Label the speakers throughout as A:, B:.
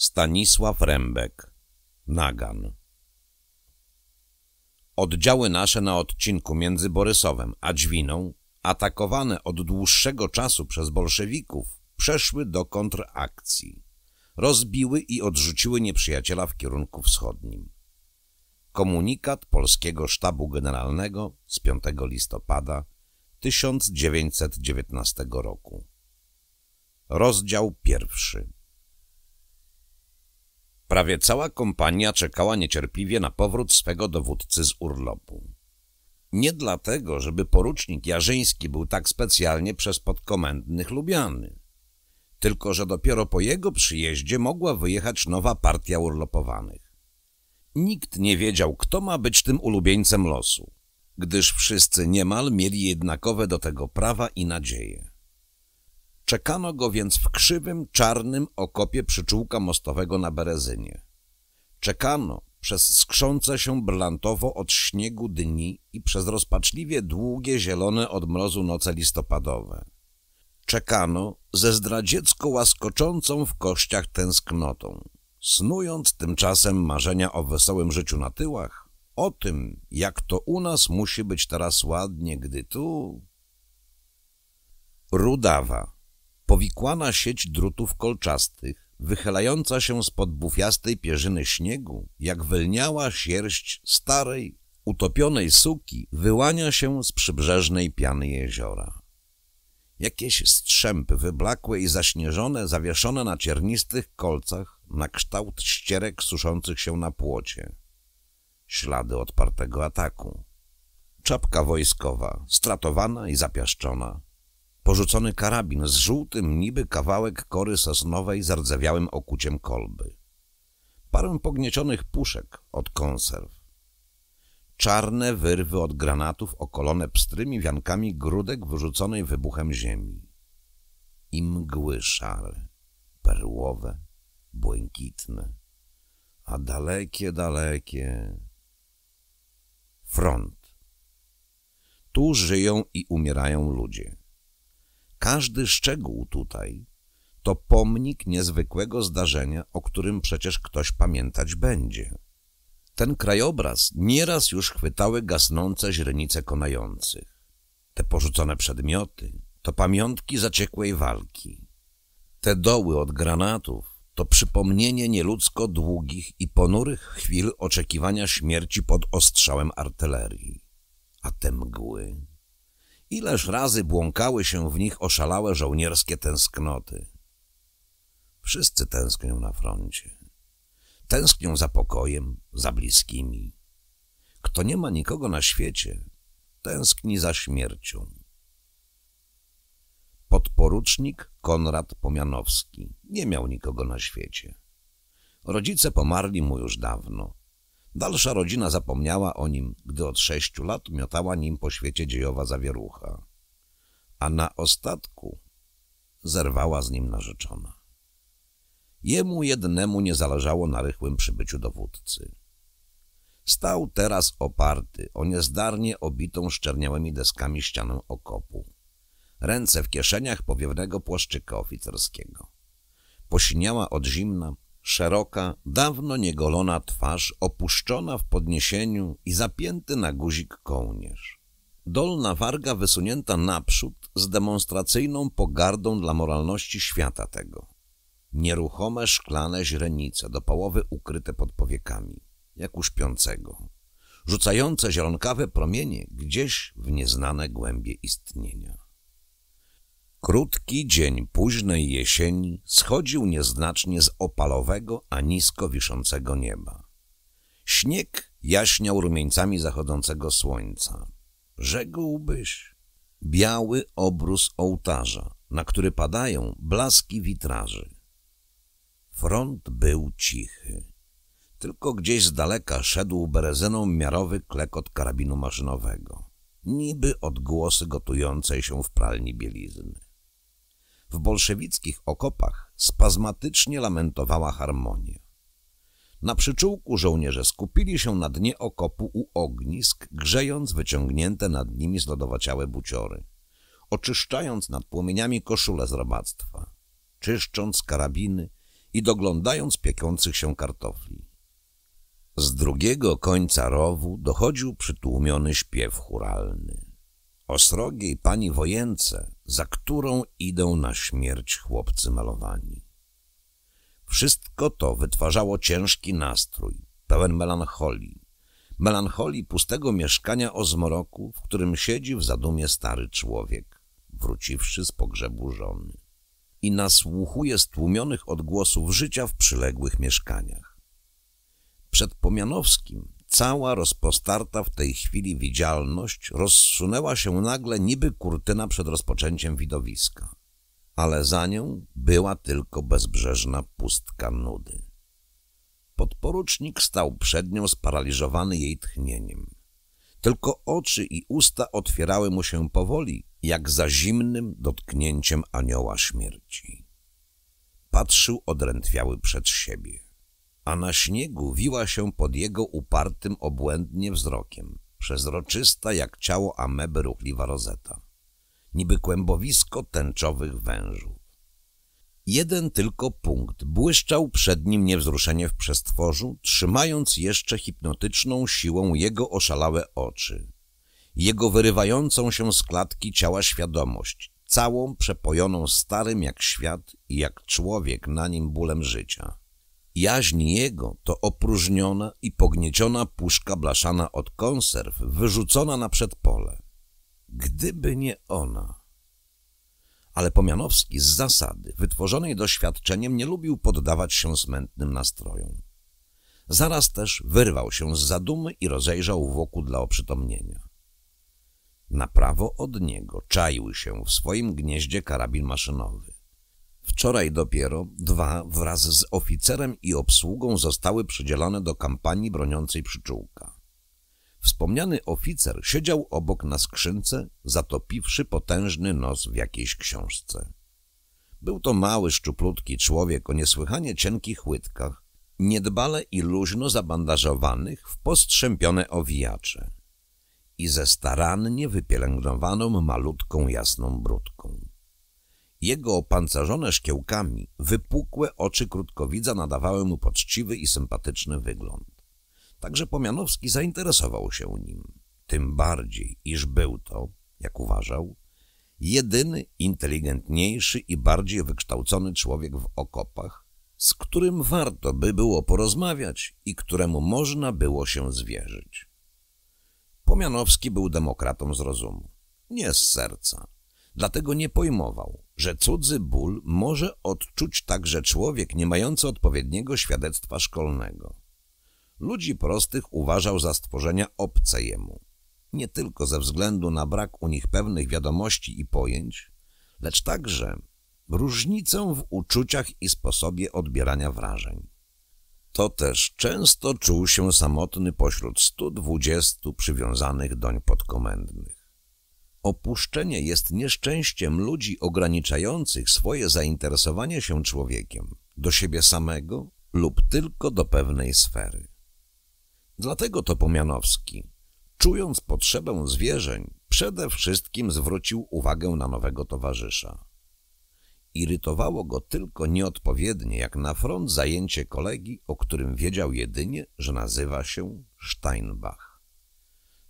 A: Stanisław Rębek Nagan Oddziały nasze na odcinku między Borysowem a Dźwiną, atakowane od dłuższego czasu przez bolszewików, przeszły do kontrakcji. Rozbiły i odrzuciły nieprzyjaciela w kierunku wschodnim. Komunikat Polskiego Sztabu Generalnego z 5 listopada 1919 roku. Rozdział pierwszy. Prawie cała kompania czekała niecierpliwie na powrót swego dowódcy z urlopu. Nie dlatego, żeby porucznik Jarzyński był tak specjalnie przez podkomendnych lubiany, tylko że dopiero po jego przyjeździe mogła wyjechać nowa partia urlopowanych. Nikt nie wiedział, kto ma być tym ulubieńcem losu, gdyż wszyscy niemal mieli jednakowe do tego prawa i nadzieje. Czekano go więc w krzywym, czarnym okopie przyczółka mostowego na Berezynie. Czekano przez skrzące się brlantowo od śniegu dni i przez rozpaczliwie długie, zielone od mrozu noce listopadowe. Czekano ze zdradziecko łaskoczącą w kościach tęsknotą, snując tymczasem marzenia o wesołym życiu na tyłach, o tym, jak to u nas musi być teraz ładnie, gdy tu... Rudawa powikłana sieć drutów kolczastych, wychylająca się spod bufiastej pierzyny śniegu, jak wylniała sierść starej, utopionej suki, wyłania się z przybrzeżnej piany jeziora. Jakieś strzępy wyblakłe i zaśnieżone, zawieszone na ciernistych kolcach, na kształt ścierek suszących się na płocie. Ślady odpartego ataku. Czapka wojskowa, stratowana i zapiaszczona – porzucony karabin z żółtym niby kawałek kory sosnowej rdzewiałym okuciem kolby. Parę pogniecionych puszek od konserw. Czarne wyrwy od granatów okolone pstrymi wiankami grudek wyrzuconej wybuchem ziemi. I mgły szare, perłowe, błękitne. A dalekie, dalekie... Front. Tu żyją i umierają ludzie. Każdy szczegół tutaj to pomnik niezwykłego zdarzenia, o którym przecież ktoś pamiętać będzie. Ten krajobraz nieraz już chwytały gasnące źrenice konających. Te porzucone przedmioty to pamiątki zaciekłej walki. Te doły od granatów to przypomnienie nieludzko długich i ponurych chwil oczekiwania śmierci pod ostrzałem artylerii. A te mgły... Ileż razy błąkały się w nich oszalałe żołnierskie tęsknoty. Wszyscy tęsknią na froncie. Tęsknią za pokojem, za bliskimi. Kto nie ma nikogo na świecie, tęskni za śmiercią. Podporucznik Konrad Pomianowski nie miał nikogo na świecie. Rodzice pomarli mu już dawno. Dalsza rodzina zapomniała o nim, gdy od sześciu lat miotała nim po świecie dziejowa zawierucha. A na ostatku zerwała z nim narzeczona. Jemu jednemu nie zależało na rychłym przybyciu dowódcy. Stał teraz oparty o niezdarnie obitą szczerniałymi deskami ścianę okopu. Ręce w kieszeniach powiewnego płaszczyka oficerskiego. Posiniała od zimna, szeroka, dawno niegolona twarz opuszczona w podniesieniu i zapięty na guzik kołnierz. Dolna warga wysunięta naprzód z demonstracyjną pogardą dla moralności świata tego. Nieruchome szklane źrenice, do połowy ukryte pod powiekami, jak u śpiącego, rzucające zielonkawe promienie gdzieś w nieznane głębie istnienia. Krótki dzień późnej jesieni schodził nieznacznie z opalowego, a nisko wiszącego nieba. Śnieg jaśniał rumieńcami zachodzącego słońca. Rzekłbyś, biały obrus ołtarza, na który padają blaski witraży. Front był cichy. Tylko gdzieś z daleka szedł berezeną miarowy klekot karabinu maszynowego, niby odgłosy gotującej się w pralni bielizny w bolszewickich okopach spazmatycznie lamentowała harmonia. Na przyczółku żołnierze skupili się na dnie okopu u ognisk, grzejąc wyciągnięte nad nimi zlodowaciałe buciory, oczyszczając nad płomieniami koszule z robactwa, czyszcząc karabiny i doglądając piekących się kartofli. Z drugiego końca rowu dochodził przytłumiony śpiew churalny. Osrogiej pani wojence za którą idą na śmierć chłopcy malowani. Wszystko to wytwarzało ciężki nastrój, pełen melancholii. Melancholii pustego mieszkania o zmroku, w którym siedzi w zadumie stary człowiek, wróciwszy z pogrzebu żony. I nasłuchuje stłumionych odgłosów życia w przyległych mieszkaniach. Przed Pomianowskim Cała rozpostarta w tej chwili widzialność rozsunęła się nagle niby kurtyna przed rozpoczęciem widowiska, ale za nią była tylko bezbrzeżna pustka nudy. Podporucznik stał przed nią sparaliżowany jej tchnieniem. Tylko oczy i usta otwierały mu się powoli, jak za zimnym dotknięciem anioła śmierci. Patrzył odrętwiały przed siebie a na śniegu wiła się pod jego upartym obłędnie wzrokiem, przezroczysta jak ciało ameby ruchliwa rozeta, niby kłębowisko tęczowych wężów. Jeden tylko punkt błyszczał przed nim niewzruszenie w przestworzu, trzymając jeszcze hipnotyczną siłą jego oszalałe oczy, jego wyrywającą się z klatki ciała świadomość, całą przepojoną starym jak świat i jak człowiek na nim bólem życia. Jaźń jego to opróżniona i pognieciona puszka blaszana od konserw, wyrzucona na przedpole. Gdyby nie ona. Ale Pomianowski z zasady, wytworzonej doświadczeniem, nie lubił poddawać się smętnym nastrojom. Zaraz też wyrwał się z zadumy i rozejrzał wokół dla oprzytomnienia. Na prawo od niego czaił się w swoim gnieździe karabin maszynowy. Wczoraj dopiero dwa wraz z oficerem i obsługą zostały przydzielone do kampanii broniącej przyczółka. Wspomniany oficer siedział obok na skrzynce, zatopiwszy potężny nos w jakiejś książce. Był to mały, szczuplutki człowiek o niesłychanie cienkich łydkach, niedbale i luźno zabandażowanych w postrzępione owijacze i ze starannie wypielęgnowaną malutką jasną brudką. Jego opancerzone szkiełkami, wypukłe oczy krótkowidza nadawały mu poczciwy i sympatyczny wygląd. Także Pomianowski zainteresował się nim. Tym bardziej, iż był to, jak uważał, jedyny inteligentniejszy i bardziej wykształcony człowiek w okopach, z którym warto by było porozmawiać i któremu można było się zwierzyć. Pomianowski był demokratą z rozumu, nie z serca. Dlatego nie pojmował, że cudzy ból może odczuć także człowiek nie mający odpowiedniego świadectwa szkolnego. Ludzi prostych uważał za stworzenia obce jemu, nie tylko ze względu na brak u nich pewnych wiadomości i pojęć, lecz także różnicę w uczuciach i sposobie odbierania wrażeń. To też często czuł się samotny pośród 120 przywiązanych doń podkomendnych. Opuszczenie jest nieszczęściem ludzi ograniczających swoje zainteresowanie się człowiekiem do siebie samego lub tylko do pewnej sfery. Dlatego to Pomianowski, czując potrzebę zwierzeń, przede wszystkim zwrócił uwagę na nowego towarzysza. Irytowało go tylko nieodpowiednie jak na front zajęcie kolegi, o którym wiedział jedynie, że nazywa się Steinbach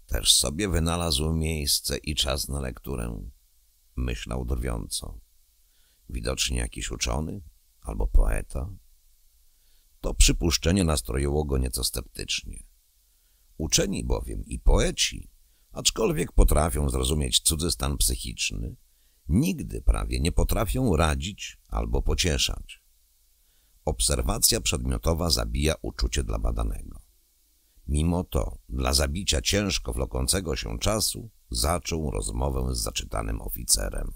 A: też sobie wynalazł miejsce i czas na lekturę. Myślał drwiąco. Widocznie jakiś uczony albo poeta. To przypuszczenie nastroiło go nieco sceptycznie. Uczeni bowiem i poeci, aczkolwiek potrafią zrozumieć cudzy stan psychiczny, nigdy prawie nie potrafią radzić albo pocieszać. Obserwacja przedmiotowa zabija uczucie dla badanego. Mimo to, dla zabicia ciężko wlokącego się czasu, zaczął rozmowę z zaczytanym oficerem.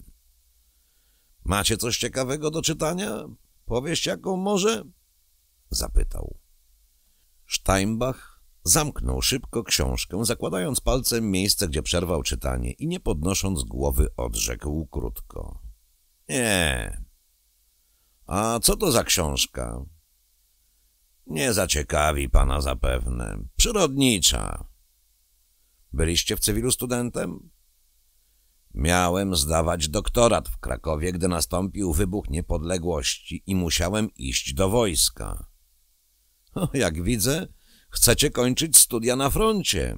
A: Macie coś ciekawego do czytania? Powieść jaką może? Zapytał. Steinbach zamknął szybko książkę, zakładając palcem miejsce, gdzie przerwał czytanie i nie podnosząc głowy odrzekł krótko. Nie. A co to za książka? Nie zaciekawi pana zapewne. Przyrodnicza. Byliście w cywilu studentem? Miałem zdawać doktorat w Krakowie, gdy nastąpił wybuch niepodległości i musiałem iść do wojska. O, jak widzę, chcecie kończyć studia na froncie.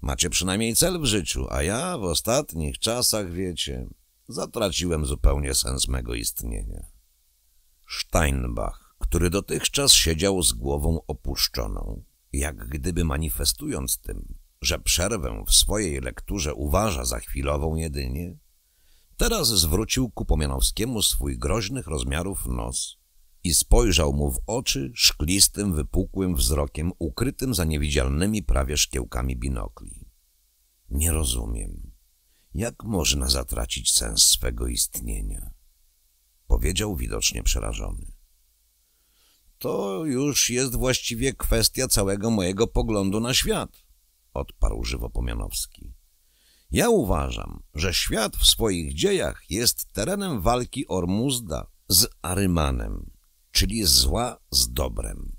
A: Macie przynajmniej cel w życiu, a ja w ostatnich czasach, wiecie, zatraciłem zupełnie sens mego istnienia. Steinbach który dotychczas siedział z głową opuszczoną, jak gdyby manifestując tym, że przerwę w swojej lekturze uważa za chwilową jedynie, teraz zwrócił ku Pomianowskiemu swój groźnych rozmiarów nos i spojrzał mu w oczy szklistym, wypukłym wzrokiem, ukrytym za niewidzialnymi prawie szkiełkami binokli. Nie rozumiem, jak można zatracić sens swego istnienia, powiedział widocznie przerażony. To już jest właściwie kwestia całego mojego poglądu na świat, odparł żywo Pomianowski. Ja uważam, że świat w swoich dziejach jest terenem walki Ormuzda z Arymanem, czyli zła z dobrem.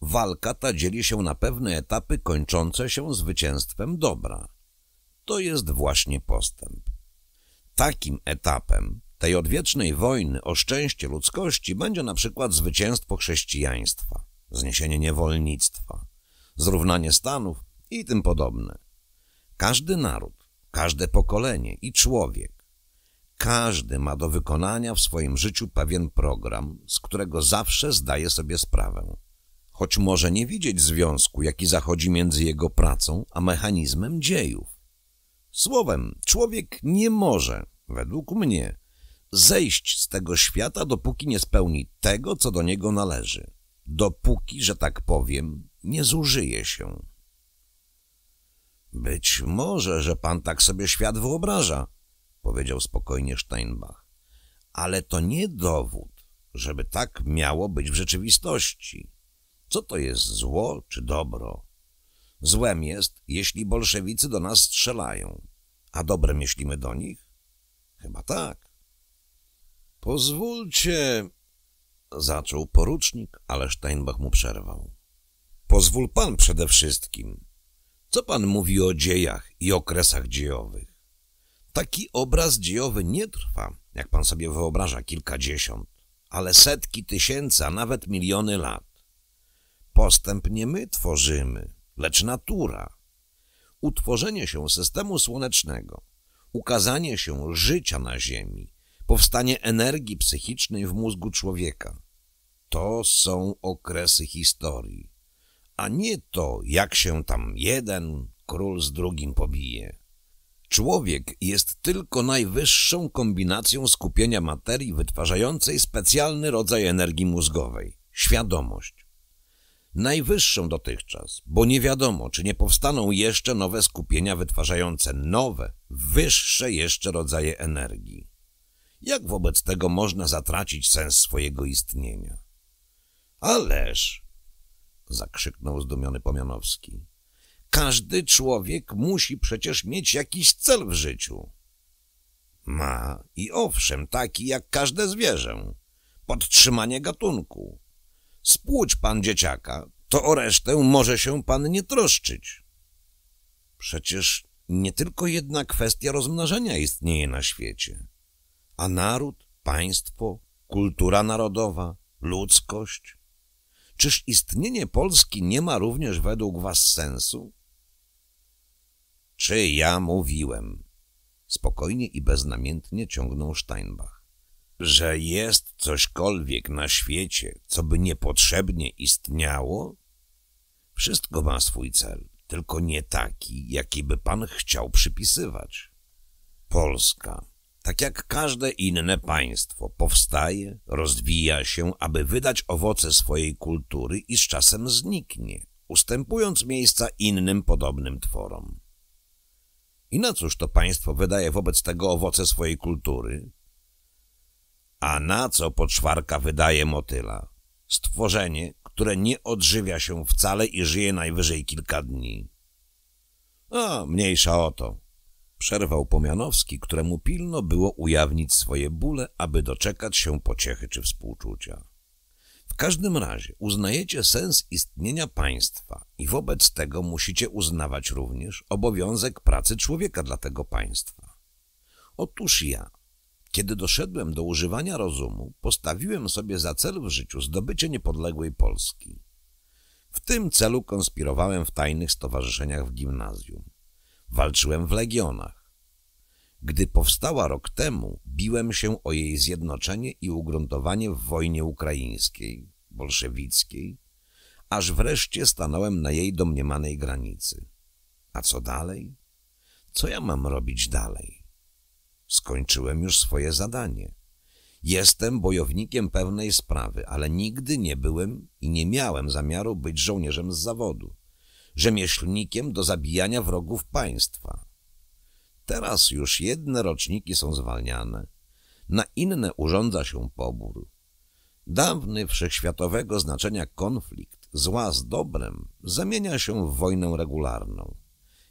A: Walka ta dzieli się na pewne etapy kończące się zwycięstwem dobra. To jest właśnie postęp. Takim etapem tej odwiecznej wojny o szczęście ludzkości będzie na przykład zwycięstwo chrześcijaństwa, zniesienie niewolnictwa, zrównanie stanów i tym podobne. Każdy naród, każde pokolenie i człowiek, każdy ma do wykonania w swoim życiu pewien program, z którego zawsze zdaje sobie sprawę. Choć może nie widzieć związku, jaki zachodzi między jego pracą a mechanizmem dziejów. Słowem, człowiek nie może, według mnie, zejść z tego świata, dopóki nie spełni tego, co do niego należy. Dopóki, że tak powiem, nie zużyje się. Być może, że pan tak sobie świat wyobraża, powiedział spokojnie Steinbach. Ale to nie dowód, żeby tak miało być w rzeczywistości. Co to jest zło czy dobro? Złem jest, jeśli bolszewicy do nas strzelają, a dobrem, myślimy do nich? Chyba tak. Pozwólcie, zaczął porucznik, ale Steinbach mu przerwał. Pozwól pan przede wszystkim. Co pan mówi o dziejach i okresach dziejowych? Taki obraz dziejowy nie trwa, jak pan sobie wyobraża, kilkadziesiąt, ale setki tysięcy, a nawet miliony lat. Postęp nie my tworzymy, lecz natura. Utworzenie się systemu słonecznego, ukazanie się życia na Ziemi, powstanie energii psychicznej w mózgu człowieka. To są okresy historii, a nie to, jak się tam jeden król z drugim pobije. Człowiek jest tylko najwyższą kombinacją skupienia materii wytwarzającej specjalny rodzaj energii mózgowej świadomość. Najwyższą dotychczas, bo nie wiadomo, czy nie powstaną jeszcze nowe skupienia wytwarzające nowe, wyższe jeszcze rodzaje energii. Jak wobec tego można zatracić sens swojego istnienia? Ależ, zakrzyknął zdumiony Pomianowski, każdy człowiek musi przecież mieć jakiś cel w życiu. Ma i owszem, taki jak każde zwierzę. Podtrzymanie gatunku. Spłuć pan dzieciaka, to o resztę może się pan nie troszczyć. Przecież nie tylko jedna kwestia rozmnażania istnieje na świecie a naród, państwo, kultura narodowa, ludzkość? Czyż istnienie Polski nie ma również według was sensu? Czy ja mówiłem? Spokojnie i beznamiętnie ciągnął Steinbach. Że jest cośkolwiek na świecie, co by niepotrzebnie istniało? Wszystko ma swój cel, tylko nie taki, jaki by pan chciał przypisywać. Polska tak jak każde inne państwo, powstaje, rozwija się, aby wydać owoce swojej kultury i z czasem zniknie, ustępując miejsca innym podobnym tworom. I na cóż to państwo wydaje wobec tego owoce swojej kultury? A na co poczwarka wydaje motyla? Stworzenie, które nie odżywia się wcale i żyje najwyżej kilka dni. A, mniejsza o to. Przerwał Pomianowski, któremu pilno było ujawnić swoje bóle, aby doczekać się pociechy czy współczucia. W każdym razie uznajecie sens istnienia państwa i wobec tego musicie uznawać również obowiązek pracy człowieka dla tego państwa. Otóż ja, kiedy doszedłem do używania rozumu, postawiłem sobie za cel w życiu zdobycie niepodległej Polski. W tym celu konspirowałem w tajnych stowarzyszeniach w gimnazjum. Walczyłem w legionach. Gdy powstała rok temu, biłem się o jej zjednoczenie i ugruntowanie w wojnie ukraińskiej, bolszewickiej, aż wreszcie stanąłem na jej domniemanej granicy. A co dalej? Co ja mam robić dalej? Skończyłem już swoje zadanie. Jestem bojownikiem pewnej sprawy, ale nigdy nie byłem i nie miałem zamiaru być żołnierzem z zawodu rzemieślnikiem do zabijania wrogów państwa. Teraz już jedne roczniki są zwalniane, na inne urządza się pobór. Dawny wszechświatowego znaczenia konflikt zła z dobrem zamienia się w wojnę regularną,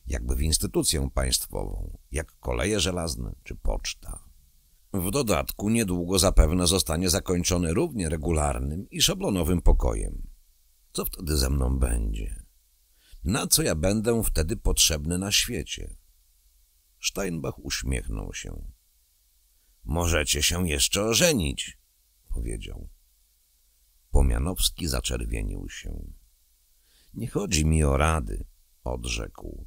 A: jakby w instytucję państwową, jak koleje żelazne czy poczta. W dodatku niedługo zapewne zostanie zakończony równie regularnym i szablonowym pokojem. Co wtedy ze mną będzie? Na co ja będę wtedy potrzebny na świecie? Steinbach uśmiechnął się. Możecie się jeszcze ożenić, powiedział. Pomianowski zaczerwienił się. Nie chodzi mi o rady, odrzekł,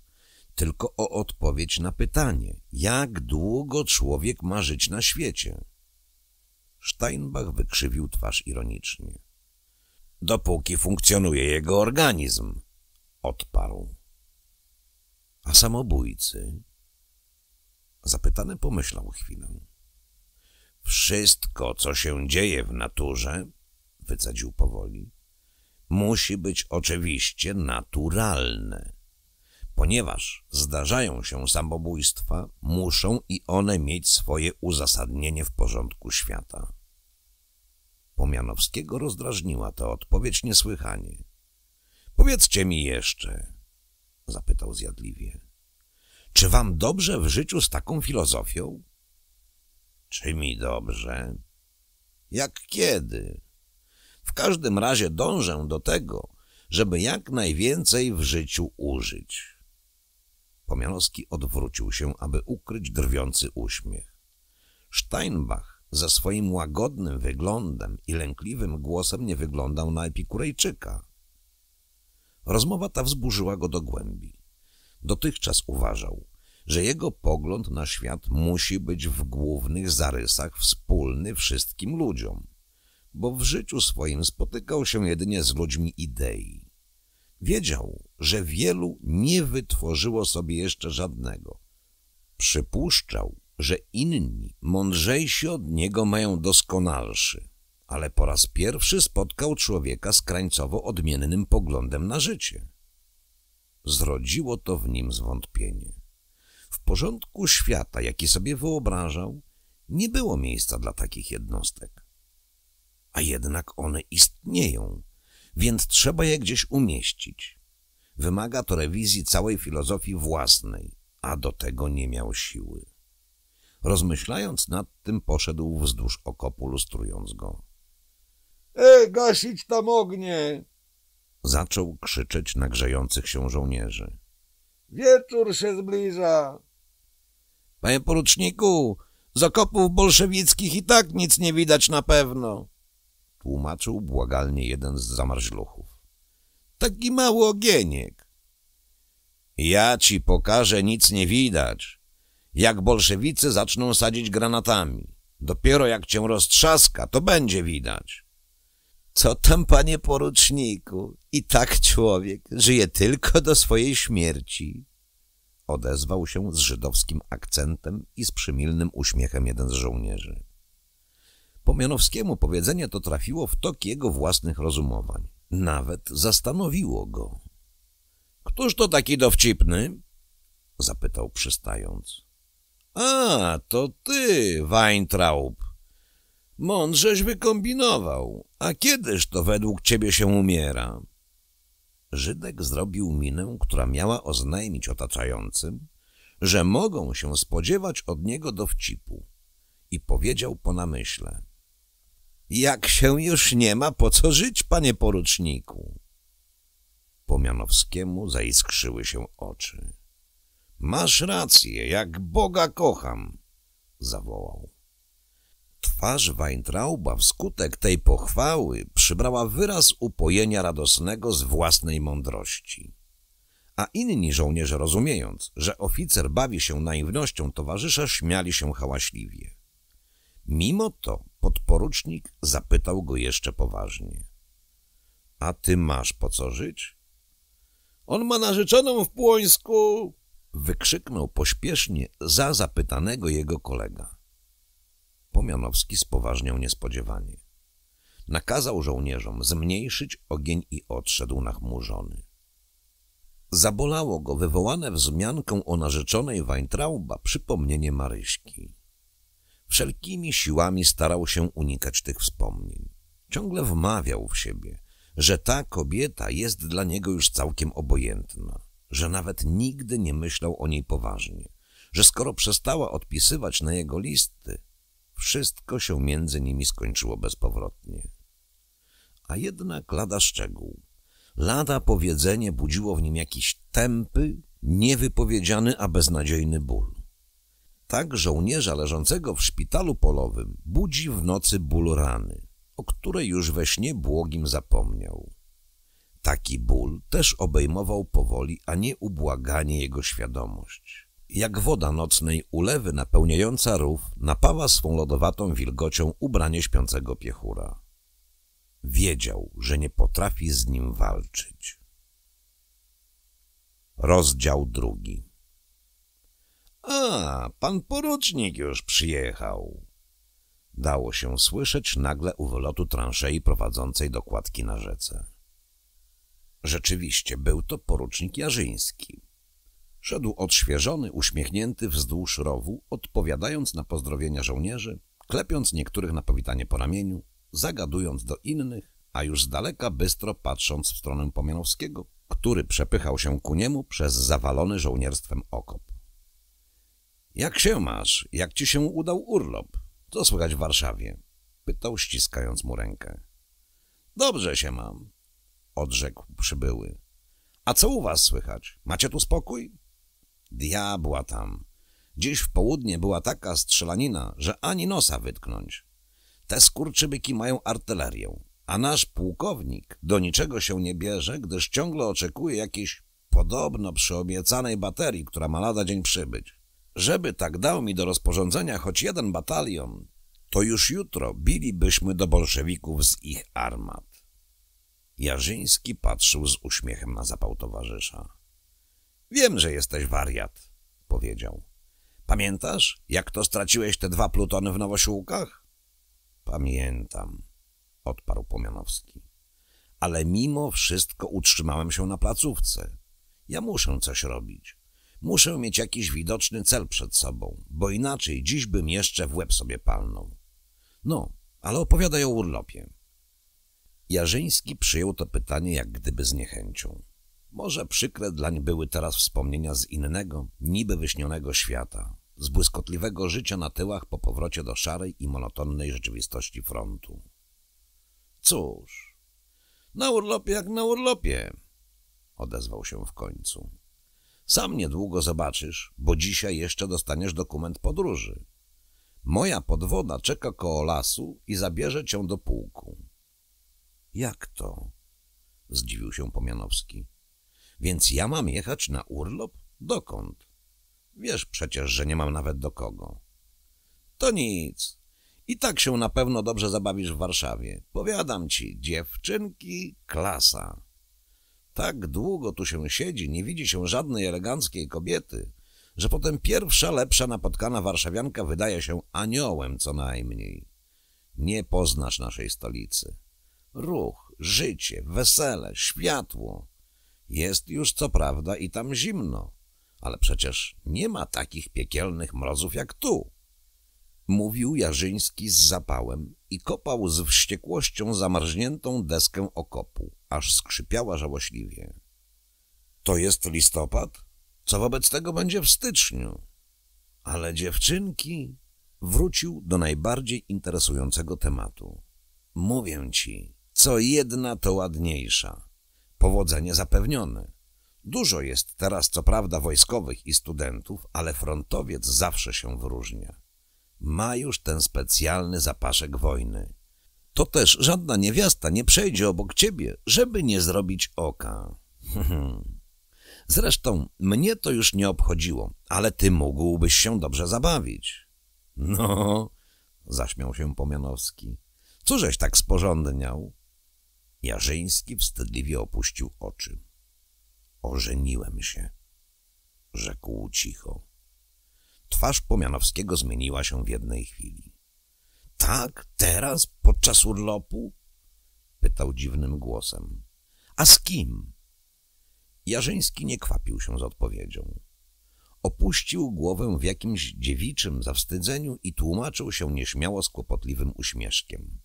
A: tylko o odpowiedź na pytanie, jak długo człowiek ma żyć na świecie. Steinbach wykrzywił twarz ironicznie. Dopóki funkcjonuje jego organizm, Odparł. A samobójcy? Zapytany pomyślał chwilę. Wszystko, co się dzieje w naturze, wycedził powoli, musi być oczywiście naturalne. Ponieważ zdarzają się samobójstwa, muszą i one mieć swoje uzasadnienie w porządku świata. Pomianowskiego rozdrażniła ta odpowiedź niesłychanie. Powiedzcie mi jeszcze, zapytał zjadliwie, czy wam dobrze w życiu z taką filozofią? Czy mi dobrze? Jak kiedy? W każdym razie dążę do tego, żeby jak najwięcej w życiu użyć. Pomianowski odwrócił się, aby ukryć drwiący uśmiech. Steinbach ze swoim łagodnym wyglądem i lękliwym głosem nie wyglądał na epikurejczyka. Rozmowa ta wzburzyła go do głębi. Dotychczas uważał, że jego pogląd na świat musi być w głównych zarysach wspólny wszystkim ludziom, bo w życiu swoim spotykał się jedynie z ludźmi idei. Wiedział, że wielu nie wytworzyło sobie jeszcze żadnego. Przypuszczał, że inni, mądrzejsi od niego, mają doskonalszy ale po raz pierwszy spotkał człowieka z krańcowo odmiennym poglądem na życie. Zrodziło to w nim zwątpienie. W porządku świata, jaki sobie wyobrażał, nie było miejsca dla takich jednostek. A jednak one istnieją, więc trzeba je gdzieś umieścić. Wymaga to rewizji całej filozofii własnej, a do tego nie miał siły. Rozmyślając nad tym, poszedł wzdłuż okopu, lustrując go. E, gasić tam ognie! Zaczął krzyczeć na grzejących się żołnierzy. Wieczór się zbliża! Panie poruczniku, z okopów bolszewickich i tak nic nie widać na pewno! Tłumaczył błagalnie jeden z zamarzluchów. Taki mały ogieniek. Ja ci pokażę, nic nie widać. Jak bolszewicy zaczną sadzić granatami. Dopiero jak cię roztrzaska, to będzie widać. Co tam, panie poruczniku? I tak człowiek żyje tylko do swojej śmierci. Odezwał się z żydowskim akcentem i z przymilnym uśmiechem jeden z żołnierzy. Pomianowskiemu powiedzenie to trafiło w tok jego własnych rozumowań. Nawet zastanowiło go. — Któż to taki dowcipny? — zapytał przystając. — A, to ty, Weintraub! Mądrześ wykombinował, a kiedyż to według ciebie się umiera? Żydek zrobił minę, która miała oznajmić otaczającym, że mogą się spodziewać od niego dowcipu i powiedział po namyśle. Jak się już nie ma, po co żyć, panie poruczniku? Pomianowskiemu zaiskrzyły się oczy. Masz rację, jak Boga kocham, zawołał. Twarz Weintrauba wskutek tej pochwały przybrała wyraz upojenia radosnego z własnej mądrości. A inni żołnierze, rozumiejąc, że oficer bawi się naiwnością towarzysza, śmiali się hałaśliwie. Mimo to podporucznik zapytał go jeszcze poważnie. — A ty masz po co żyć? — On ma narzeczoną w Płońsku! — wykrzyknął pośpiesznie za zapytanego jego kolega. Pomianowski spoważniał niespodziewanie. Nakazał żołnierzom zmniejszyć ogień i odszedł nachmurzony. Zabolało go wywołane wzmianką o narzeczonej Weintrauba przypomnienie Maryśki. Wszelkimi siłami starał się unikać tych wspomnień. Ciągle wmawiał w siebie, że ta kobieta jest dla niego już całkiem obojętna, że nawet nigdy nie myślał o niej poważnie, że skoro przestała odpisywać na jego listy, wszystko się między nimi skończyło bezpowrotnie. A jednak lada szczegół. Lada powiedzenie budziło w nim jakiś tępy, niewypowiedziany, a beznadziejny ból. Tak żołnierza leżącego w szpitalu polowym budzi w nocy ból rany, o której już we śnie błogim zapomniał. Taki ból też obejmował powoli, a nieubłaganie jego świadomość jak woda nocnej ulewy napełniająca rów napawa swą lodowatą wilgocią ubranie śpiącego piechura. Wiedział, że nie potrafi z nim walczyć. Rozdział drugi A, pan porucznik już przyjechał. Dało się słyszeć nagle u wylotu transzei prowadzącej do kładki na rzece. Rzeczywiście był to porucznik Jarzyński Szedł odświeżony, uśmiechnięty wzdłuż rowu, odpowiadając na pozdrowienia żołnierzy, klepiąc niektórych na powitanie po ramieniu, zagadując do innych, a już z daleka bystro patrząc w stronę Pomianowskiego, który przepychał się ku niemu przez zawalony żołnierstwem okop. Jak się masz? Jak ci się udał urlop? Co słychać w Warszawie? Pytał, ściskając mu rękę. Dobrze się mam, odrzekł przybyły. A co u was słychać? Macie tu spokój? Diabła tam. Dziś w południe była taka strzelanina, że ani nosa wytknąć. Te skurczybyki mają artylerię, a nasz pułkownik do niczego się nie bierze, gdyż ciągle oczekuje jakiejś podobno przyobiecanej baterii, która ma lada dzień przybyć. Żeby tak dał mi do rozporządzenia choć jeden batalion, to już jutro bilibyśmy do bolszewików z ich armat. Jarzyński patrzył z uśmiechem na zapał towarzysza. Wiem, że jesteś wariat, powiedział. Pamiętasz, jak to straciłeś te dwa plutony w Nowosiłkach? Pamiętam, odparł Pomianowski. Ale mimo wszystko utrzymałem się na placówce. Ja muszę coś robić. Muszę mieć jakiś widoczny cel przed sobą, bo inaczej dziś bym jeszcze w łeb sobie palnął. No, ale opowiadaj o urlopie. Jarzyński przyjął to pytanie jak gdyby z niechęcią. Może przykre dlań były teraz wspomnienia z innego, niby wyśnionego świata, z błyskotliwego życia na tyłach po powrocie do szarej i monotonnej rzeczywistości frontu. Cóż, na urlopie jak na urlopie, odezwał się w końcu. Sam niedługo zobaczysz, bo dzisiaj jeszcze dostaniesz dokument podróży. Moja podwoda czeka koło lasu i zabierze cię do pułku. Jak to? Zdziwił się Pomianowski. Więc ja mam jechać na urlop? Dokąd? Wiesz przecież, że nie mam nawet do kogo. To nic. I tak się na pewno dobrze zabawisz w Warszawie. Powiadam ci, dziewczynki, klasa. Tak długo tu się siedzi, nie widzi się żadnej eleganckiej kobiety, że potem pierwsza lepsza napotkana warszawianka wydaje się aniołem co najmniej. Nie poznasz naszej stolicy. Ruch, życie, wesele, światło. Jest już co prawda i tam zimno, ale przecież nie ma takich piekielnych mrozów jak tu. Mówił Jarzyński z zapałem i kopał z wściekłością zamarzniętą deskę okopu, aż skrzypiała żałośliwie. To jest listopad? Co wobec tego będzie w styczniu? Ale dziewczynki... Wrócił do najbardziej interesującego tematu. Mówię ci, co jedna to ładniejsza. Powodzenie zapewnione. Dużo jest teraz co prawda wojskowych i studentów, ale frontowiec zawsze się wyróżnia. Ma już ten specjalny zapaszek wojny. To też żadna niewiasta nie przejdzie obok ciebie, żeby nie zrobić oka. Zresztą mnie to już nie obchodziło, ale ty mógłbyś się dobrze zabawić. No, zaśmiał się Pomianowski. Cóżeś tak sporządniał? Jarzyński wstydliwie opuścił oczy. Ożeniłem się, rzekł cicho. Twarz Pomianowskiego zmieniła się w jednej chwili. Tak, teraz, podczas urlopu? pytał dziwnym głosem. A z kim? Jarzyński nie kwapił się z odpowiedzią. Opuścił głowę w jakimś dziewiczym zawstydzeniu i tłumaczył się nieśmiało z kłopotliwym uśmieszkiem.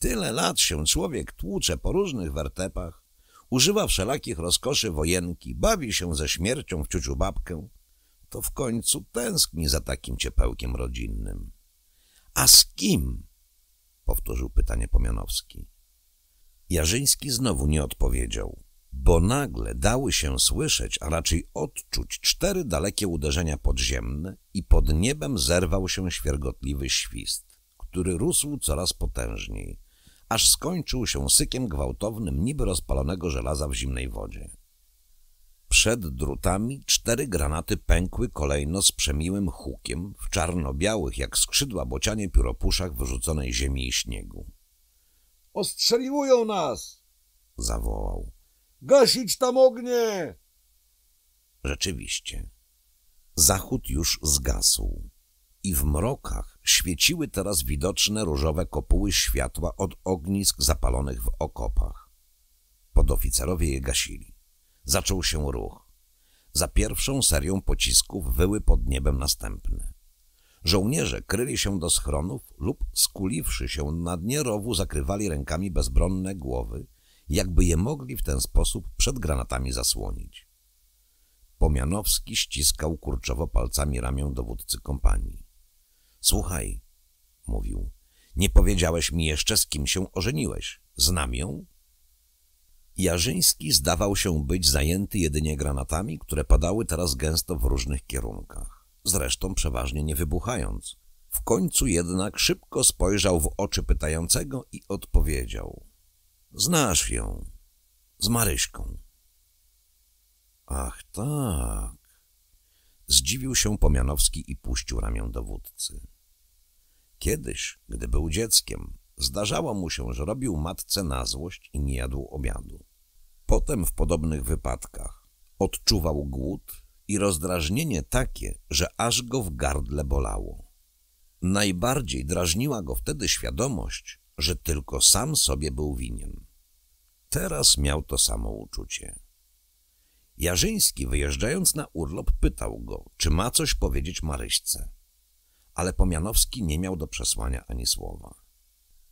A: Tyle lat się człowiek tłucze po różnych wertepach, używa wszelakich rozkoszy wojenki, bawi się ze śmiercią w ciuciu babkę, to w końcu tęskni za takim ciepełkiem rodzinnym. A z kim? powtórzył pytanie Pomianowski. Jarzyński znowu nie odpowiedział, bo nagle dały się słyszeć, a raczej odczuć cztery dalekie uderzenia podziemne i pod niebem zerwał się świergotliwy świst, który rósł coraz potężniej, aż skończył się sykiem gwałtownym niby rozpalonego żelaza w zimnej wodzie. Przed drutami cztery granaty pękły kolejno z przemiłym hukiem w czarno-białych jak skrzydła bocianie pióropuszach wyrzuconej ziemi i śniegu. — Ostrzeliwują nas! — zawołał. — Gasić tam ognie! Rzeczywiście, zachód już zgasł i w mrokach świeciły teraz widoczne różowe kopuły światła od ognisk zapalonych w okopach. Podoficerowie je gasili. Zaczął się ruch. Za pierwszą serią pocisków wyły pod niebem następne. Żołnierze kryli się do schronów lub skuliwszy się na dnie rowu zakrywali rękami bezbronne głowy, jakby je mogli w ten sposób przed granatami zasłonić. Pomianowski ściskał kurczowo palcami ramię dowódcy kompanii. Słuchaj, mówił, nie powiedziałeś mi jeszcze, z kim się ożeniłeś. Znam ją? Jarzyński zdawał się być zajęty jedynie granatami, które padały teraz gęsto w różnych kierunkach, zresztą przeważnie nie wybuchając. W końcu jednak szybko spojrzał w oczy pytającego i odpowiedział. Znasz ją. Z Maryśką. Ach tak, Zdziwił się Pomianowski i puścił ramię dowódcy. Kiedyś, gdy był dzieckiem, zdarzało mu się, że robił matce na złość i nie jadł obiadu. Potem w podobnych wypadkach odczuwał głód i rozdrażnienie takie, że aż go w gardle bolało. Najbardziej drażniła go wtedy świadomość, że tylko sam sobie był winien. Teraz miał to samo uczucie. Jarzyński, wyjeżdżając na urlop, pytał go, czy ma coś powiedzieć Maryśce. Ale Pomianowski nie miał do przesłania ani słowa.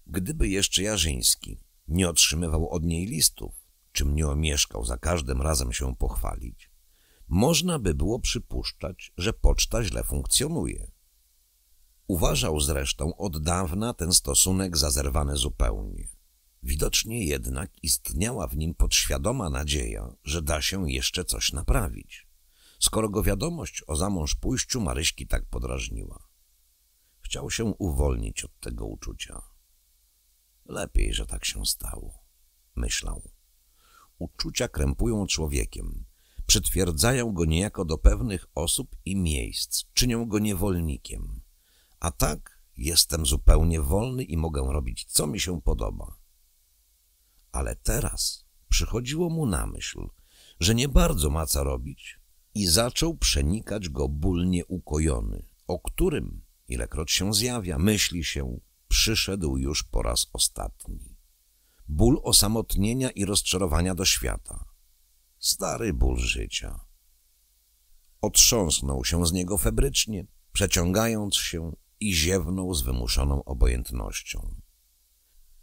A: Gdyby jeszcze Jarzyński nie otrzymywał od niej listów, czym nie omieszkał za każdym razem się pochwalić, można by było przypuszczać, że poczta źle funkcjonuje. Uważał zresztą od dawna ten stosunek za zerwany zupełnie. Widocznie jednak istniała w nim podświadoma nadzieja, że da się jeszcze coś naprawić, skoro go wiadomość o zamąż pójściu Maryśki tak podrażniła. Chciał się uwolnić od tego uczucia. Lepiej, że tak się stało, myślał. Uczucia krępują człowiekiem, przytwierdzają go niejako do pewnych osób i miejsc, czynią go niewolnikiem. A tak jestem zupełnie wolny i mogę robić, co mi się podoba ale teraz przychodziło mu na myśl, że nie bardzo ma co robić i zaczął przenikać go ból nieukojony, o którym, ilekroć się zjawia, myśli się, przyszedł już po raz ostatni. Ból osamotnienia i rozczarowania do świata. Stary ból życia. Otrząsnął się z niego febrycznie, przeciągając się i ziewnął z wymuszoną obojętnością.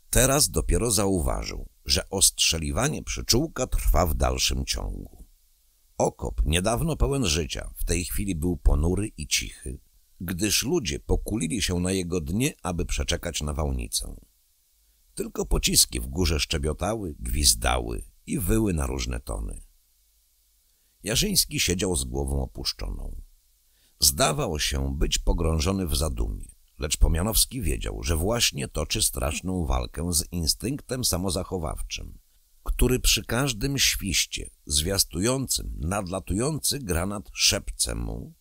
A: Teraz dopiero zauważył, że ostrzeliwanie przyczółka trwa w dalszym ciągu. Okop, niedawno pełen życia, w tej chwili był ponury i cichy, gdyż ludzie pokulili się na jego dnie, aby przeczekać nawałnicę. Tylko pociski w górze szczebiotały, gwizdały i wyły na różne tony. Jarzyński siedział z głową opuszczoną. Zdawał się być pogrążony w zadumie. Lecz Pomianowski wiedział, że właśnie toczy straszną walkę z instynktem samozachowawczym, który przy każdym świście zwiastującym nadlatujący granat szepce mu,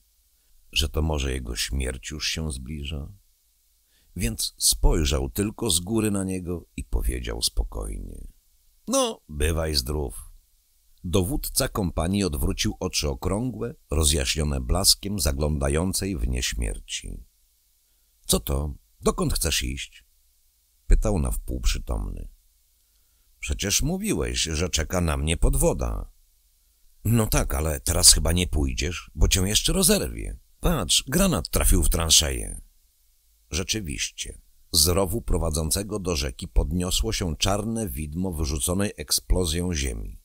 A: że to może jego śmierć już się zbliża. Więc spojrzał tylko z góry na niego i powiedział spokojnie. No, bywaj zdrów. Dowódca kompanii odwrócił oczy okrągłe, rozjaśnione blaskiem zaglądającej w nie śmierci. Co to? Dokąd chcesz iść? Pytał na wpół przytomny. Przecież mówiłeś, że czeka na mnie podwoda. No tak, ale teraz chyba nie pójdziesz, bo cię jeszcze rozerwie. Patrz, granat trafił w transzeję. Rzeczywiście, z rowu prowadzącego do rzeki podniosło się czarne widmo wyrzuconej eksplozją ziemi.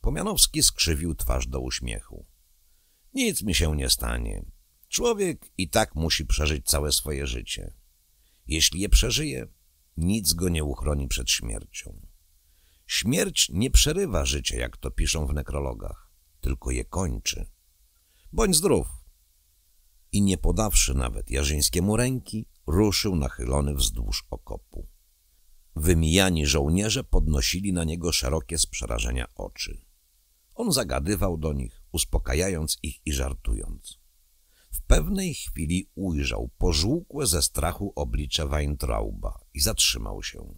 A: Pomianowski skrzywił twarz do uśmiechu. Nic mi się nie stanie. Człowiek i tak musi przeżyć całe swoje życie. Jeśli je przeżyje, nic go nie uchroni przed śmiercią. Śmierć nie przerywa życia, jak to piszą w nekrologach, tylko je kończy. Bądź zdrów! I nie podawszy nawet Jarzyńskiemu ręki, ruszył nachylony wzdłuż okopu. Wymijani żołnierze podnosili na niego szerokie z przerażenia oczy. On zagadywał do nich, uspokajając ich i żartując. W pewnej chwili ujrzał pożółkłe ze strachu oblicze Weintrauba i zatrzymał się.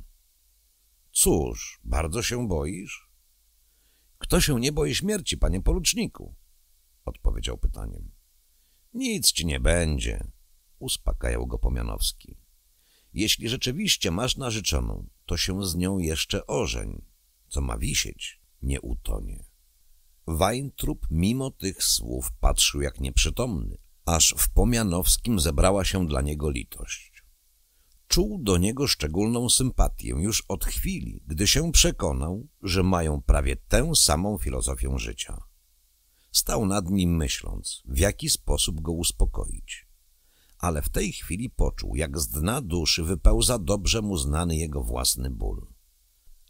A: — Cóż, bardzo się boisz? — Kto się nie boi śmierci, panie poruczniku? — odpowiedział pytaniem. — Nic ci nie będzie — uspokajał go Pomianowski. — Jeśli rzeczywiście masz narzeczoną, to się z nią jeszcze ożeń. Co ma wisieć, nie utonie. Weintrub mimo tych słów patrzył jak nieprzytomny, aż w Pomianowskim zebrała się dla niego litość. Czuł do niego szczególną sympatię już od chwili, gdy się przekonał, że mają prawie tę samą filozofię życia. Stał nad nim myśląc, w jaki sposób go uspokoić. Ale w tej chwili poczuł, jak z dna duszy wypełza dobrze mu znany jego własny ból.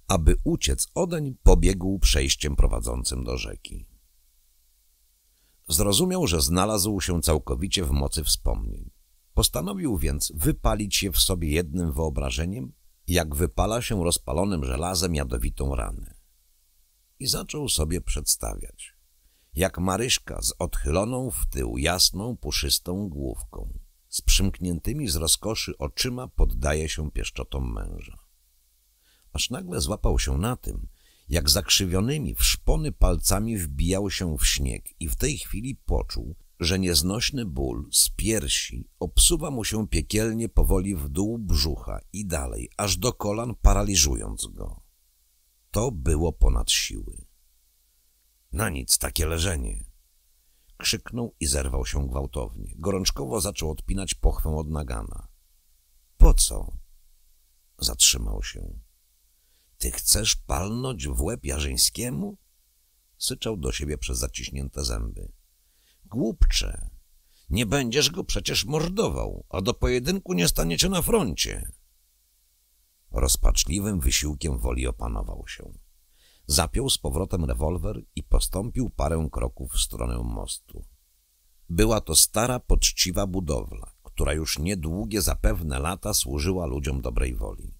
A: Aby uciec odeń, pobiegł przejściem prowadzącym do rzeki. Zrozumiał, że znalazł się całkowicie w mocy wspomnień. Postanowił więc wypalić je w sobie jednym wyobrażeniem, jak wypala się rozpalonym żelazem jadowitą ranę. I zaczął sobie przedstawiać, jak Maryszka z odchyloną w tył jasną, puszystą główką, z przymkniętymi z rozkoszy oczyma poddaje się pieszczotom męża. Aż nagle złapał się na tym, jak zakrzywionymi w szpony palcami wbijał się w śnieg i w tej chwili poczuł, że nieznośny ból z piersi obsuwa mu się piekielnie powoli w dół brzucha i dalej, aż do kolan paraliżując go. To było ponad siły. Na no nic takie leżenie! Krzyknął i zerwał się gwałtownie. Gorączkowo zaczął odpinać pochwę od nagana. Po co? Zatrzymał się. Ty chcesz palnąć w łeb Jarzyńskiemu? Syczał do siebie przez zaciśnięte zęby. Głupcze, nie będziesz go przecież mordował, a do pojedynku nie staniecie na froncie. Rozpaczliwym wysiłkiem woli opanował się. Zapiął z powrotem rewolwer i postąpił parę kroków w stronę mostu. Była to stara, poczciwa budowla, która już niedługie zapewne lata służyła ludziom dobrej woli.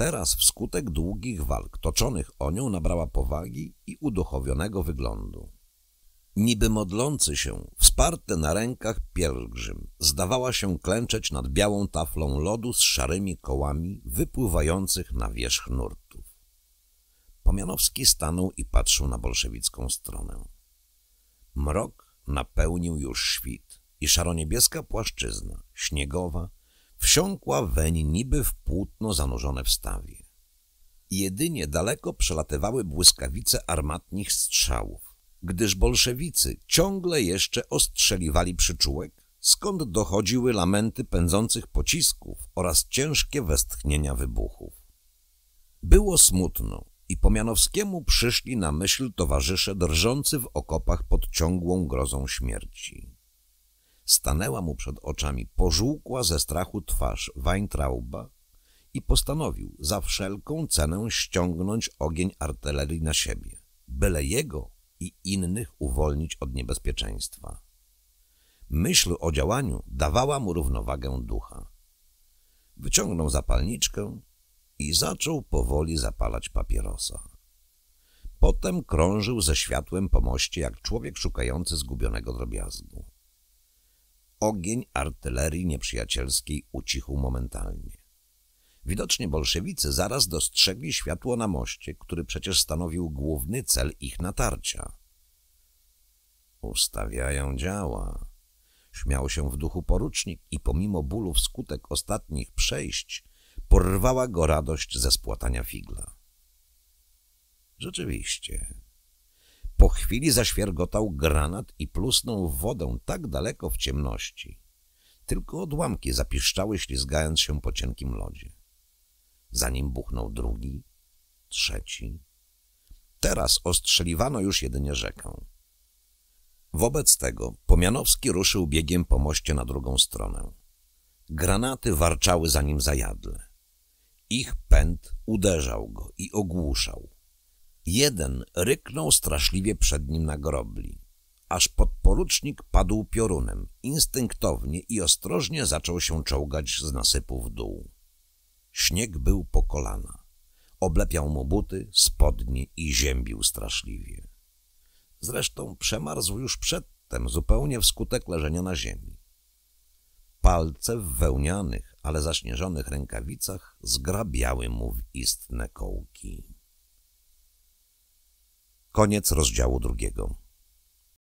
A: Teraz wskutek długich walk toczonych o nią nabrała powagi i uduchowionego wyglądu. Niby modlący się, wsparty na rękach pielgrzym, zdawała się klęczeć nad białą taflą lodu z szarymi kołami wypływających na wierzch nurtów. Pomianowski stanął i patrzył na bolszewicką stronę. Mrok napełnił już świt i szaroniebieska płaszczyzna, śniegowa, wsiąkła weń niby w płótno zanurzone w stawie. Jedynie daleko przelatywały błyskawice armatnich strzałów, gdyż bolszewicy ciągle jeszcze ostrzeliwali przyczółek, skąd dochodziły lamenty pędzących pocisków oraz ciężkie westchnienia wybuchów. Było smutno i Pomianowskiemu przyszli na myśl towarzysze drżący w okopach pod ciągłą grozą śmierci. Stanęła mu przed oczami pożółkła ze strachu twarz Weintrauba i postanowił za wszelką cenę ściągnąć ogień artylerii na siebie, byle jego i innych uwolnić od niebezpieczeństwa. Myśl o działaniu dawała mu równowagę ducha. Wyciągnął zapalniczkę i zaczął powoli zapalać papierosa. Potem krążył ze światłem po moście jak człowiek szukający zgubionego drobiazgu. Ogień artylerii nieprzyjacielskiej ucichł momentalnie. Widocznie bolszewicy zaraz dostrzegli światło na moście, który przecież stanowił główny cel ich natarcia. Ustawiają działa. Śmiał się w duchu porucznik i pomimo bólu wskutek ostatnich przejść porwała go radość ze spłatania figla. Rzeczywiście, po chwili zaświergotał granat i plusnął w wodę tak daleko w ciemności. Tylko odłamki zapiszczały, ślizgając się po cienkim lodzie. Zanim buchnął drugi, trzeci. Teraz ostrzeliwano już jedynie rzekę. Wobec tego Pomianowski ruszył biegiem po moście na drugą stronę. Granaty warczały za nim zajadle. Ich pęd uderzał go i ogłuszał. Jeden ryknął straszliwie przed nim na grobli. Aż podporucznik padł piorunem, instynktownie i ostrożnie zaczął się czołgać z nasypu w dół. Śnieg był po kolana. Oblepiał mu buty, spodnie i ziębił straszliwie. Zresztą przemarzł już przedtem, zupełnie wskutek leżenia na ziemi. Palce w wełnianych, ale zaśnieżonych rękawicach zgrabiały mu w istne kołki. Koniec rozdziału drugiego.